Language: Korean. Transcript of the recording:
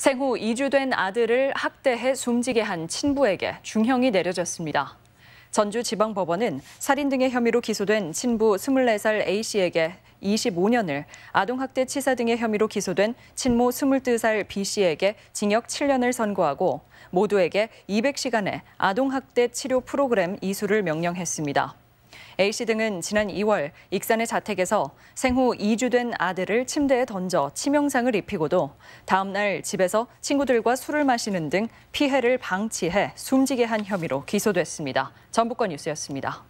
생후 2주 된 아들을 학대해 숨지게 한 친부에게 중형이 내려졌습니다. 전주지방법원은 살인 등의 혐의로 기소된 친부 24살 A씨에게 25년을, 아동학대 치사 등의 혐의로 기소된 친모 22살 B씨에게 징역 7년을 선고하고 모두에게 200시간의 아동학대 치료 프로그램 이수를 명령했습니다. A씨 등은 지난 2월 익산의 자택에서 생후 2주 된 아들을 침대에 던져 치명상을 입히고도 다음 날 집에서 친구들과 술을 마시는 등 피해를 방치해 숨지게 한 혐의로 기소됐습니다. 전북권 뉴스였습니다.